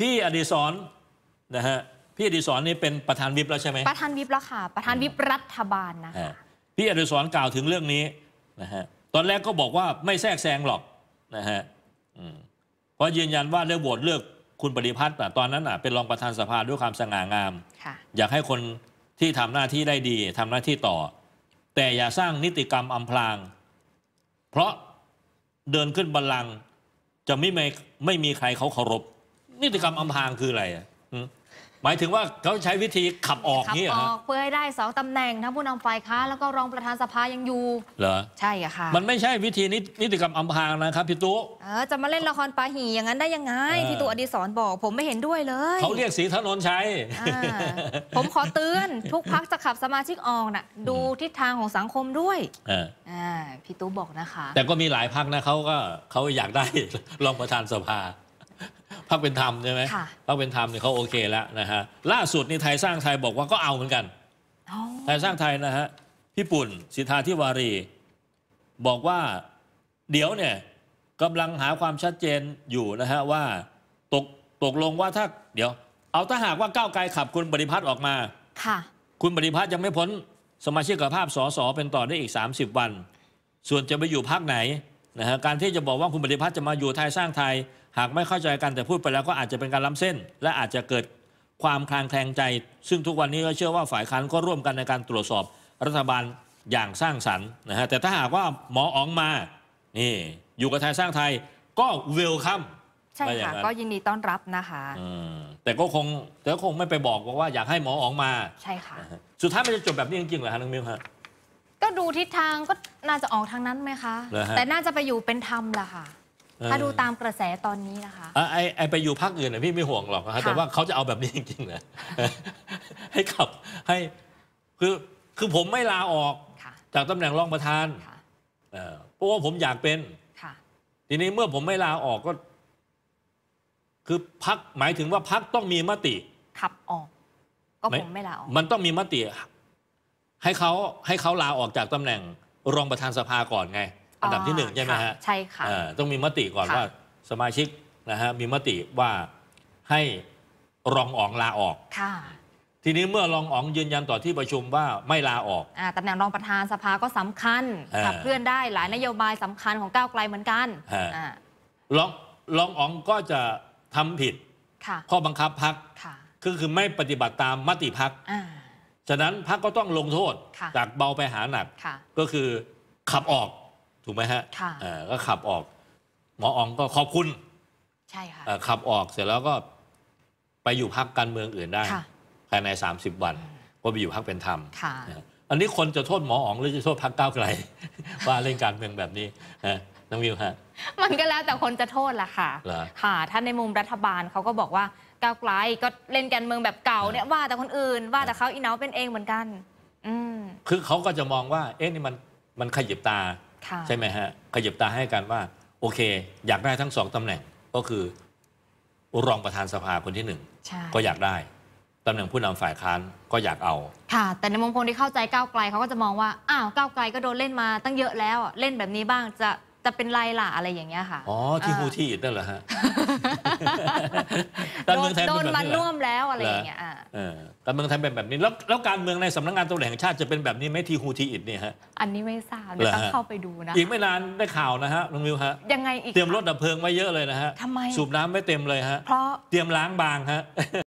พี่อดีศรนะฮะพี่อดีศรนี่เป็นประธานวิบแล้วใช่ไหมประธานวิบแล้วค่ะประธานวิบรัฐบาลนะคะพี่อดีศรกล่าวถึงเรื่องนี้นะฮะตอนแรกก็บอกว่าไม่แทรกแซงหรอกนะฮะเพราะยืนยันว่าเลือกโหวตเลือกคุณปฏิพัฒน์แต่ตอนนั้นอ่ะเป็นรองประธานสภาด้วยความสง่างามอยากให้คนที่ทำหน้าที่ได้ดี ทำหน้าที่ต่อ แต่อย่าสร้างนิติกรรมอำพรางเพราะเดินขึ้นบัลลังก์จะไม่ไม่ไม่มีใครเขาเคารพนิติกรรมอำพรางคืออะไรอ่ะหมายถึงว่าเขาใช้วิธีขับออกนี่เหรอขับออกเพื่อให้ได้สองตำแหน่งทั้งผู้นำฝ่ายค้า แล้วก็รองประธานสภายังอยู่ เหรอ ใช่ค่ะ มันไม่ใช่วิธีนิติกรรมอำพรางนะครับพี่ตุ๊เออจะมาเล่นละครปาหีอย่างนั้นได้ยังไงพี่ตุ๊อดีศรบอก ผมไม่เห็นด้วยเลย เขาเรียกสีถนนชัยผมขอเตือนทุกพักจะขับสมาชิกออกน่ะดูทิศทางของสังคมด้วยอพี่ตุ๊บอกนะคะ แต่ก็มีหลายพักนะเขาก็เขาอยากได้รองประธานสภาพักเป็นธรรมใช่ไหมพักเป็นธรรมเนี่ยเขาโอเคแล้วนะฮะล่าสุดนี่ไทยสร้างไทยบอกว่าก็เอาเหมือนกันไทยสร้างไทยนะฮะพี่ปุ่นสิทธาธิวารี บอกว่าเดี๋ยวเนี่ยกำลังหาความชัดเจนอยู่นะฮะว่าตกตกลงว่าถ้าเดี๋ยว เอาถ้าหากว่าก้าวไกลขับคุณบริพัตรออกมาค่ะคุณบริพัตรยังไม่พ้นสมาชิกภาพสสเป็นต่อได้อีก 30 วัน ส่วนจะไปอยู่พักไหนนะฮะการที่จะบอกว่าคุณปฏิพัฒน์จะมาอยู่ไทยสร้างไทย หากไม่เข้าใจกันแต่พูดไปแล้วก็อาจจะเป็นการล้ำเส้น และอาจจะเกิดความคลางแคลงใจ ซึ่งทุกวันนี้ก็เชื่อว่าฝ่ายค้านก็ร่วมกันในการตรวจสอบรัฐบาลอย่างสร้างสรรค์นะฮะแต่ถ้าหากว่าหมออ๋องมานี่อยู่กับไทยสร้างไทยก็เวลคัมใช่ค่ะ ก็ยินดีต้อนรับนะคะแต่ก็คงแต่ก็คงไม่ไปบอกว่าอยากให้หมออ๋องมาใช่ค่ะสุดท้ายมันจะจบแบบนี้จริงๆเหรอฮะน้องมิวฮะดูทิศทางก็น่าจะออกทางนั้นไหมคะ แต่น่าจะไปอยู่เป็นธรรมล่ะค่ะ ถ้าดูตามกระแสตอนนี้นะคะไอ้ไปอยู่พัคอื่นน่ยพี่ไม่ห่วงหรอกะแต่ว่าเขาจะเอาแบบนี้จริงๆนะให้ขับให้คือคือผมไม่ลาออก จากตำแหน่งรองประธานเพราะว่าผมอยากเป็นทีนี้เมื่อผมไม่ลาออกก็ คือพักหมายถึงว่าพักต้องมีมติขับออก ก็ผมไม่ลาออกมันต้องมีมติให้เขาให้เขาลาออกจากตำแหน่งรองประธานสภาก่อนไง อันดับที่หนึ่งใช่ไหมฮะใช่ ค่ะต้องมีมติก่อน ว่าสมาชิกนะฮะมีมติว่าให้รองอ๋องลาออกค่ะทีนี้เมื่อรองอ๋องยืนยันต่อที่ประชุมว่าไม่ลาออกอตำแหน่งรองประธานสภาก็สำคัญขับเคลื่อนได้หลายนโยบายสำคัญของก้าวไกลเหมือนกันรองรองอ๋องก็จะทำผิดข้อบังคับพักือคือไม่ปฏิบัติตามมติพักฉะนั้นพักก็ต้องลงโทษจากเบาไปหาหนัก ก็คือขับออกถูกไหมฮะก็ขับออก หมออองก็ขอบคุณ ใช่ค่ะขับออกเสร็จแล้วก็ ไปอยู่พักการเมืองอื่นได้ภายใน30วันก็ไปอยู่พักเป็นธรรมอันนี้คนจะโทษหมออองหรือจะโทษพักก้าวไกลว่าเล่นการเมืองแบบนี้น้องวิวฮะมันก็แล้วแต่คนจะโทษละค่ะ ค่ะ ถ้าในมุมรัฐบาลเขาก็บอกว่าก้าวไกลก็เล่นการเมืองแบบเก่าเนี่ยว่าแต่คนอื่นว่าแต่เขาอีเนาเป็นเองเหมือนกันคือเขาก็จะมองว่า เอ๊ะนี่มันมันขยิบตาใช่ไหมฮะขยิบตาให้กันว่า โอเค อยากได้ทั้งสองตำแหน่งก็คือรองประธานสภาคนที่หนึ่งก็อยากได้ตำแหน่งผู้นำฝ่ายค้านก็อยากเอา ค่ะแต่ในมุมคนที่เข้าใจก้าวไกลเขาก็จะมองว่า อ้าวก้าวไกลก็โดนเล่นมาตั้งเยอะแล้วเล่นแบบนี้บ้างจะแต่เป็นลายหล่าอะไรอย่างเงี้ยค่ะอ๋อที่ฮูทีอิดนั่นเหรอฮะการเมืองไทยโดนมันน่วมแล้วอะไรอย่างเงี้ยอ่าการเมืองไทยเป็นแบบนี้แล้วแล้วการเมืองในสำนักงานตำรวจแห่งชาติจะเป็นแบบนี้ไหมที่ฮูทีอิดเนี่ยฮะอันนี้ไม่ทราบเดี๋ยวต้องเข้าไปดูนะอีกไม่นานได้ข่าวนะฮะลุงมิวฮะยังไงอีกเตรียมรถดับเพลิงไว้เยอะเลยนะฮะทำไมสูบน้ำไม่เต็มเลยฮะเพราะเตรียมล้างบางฮะ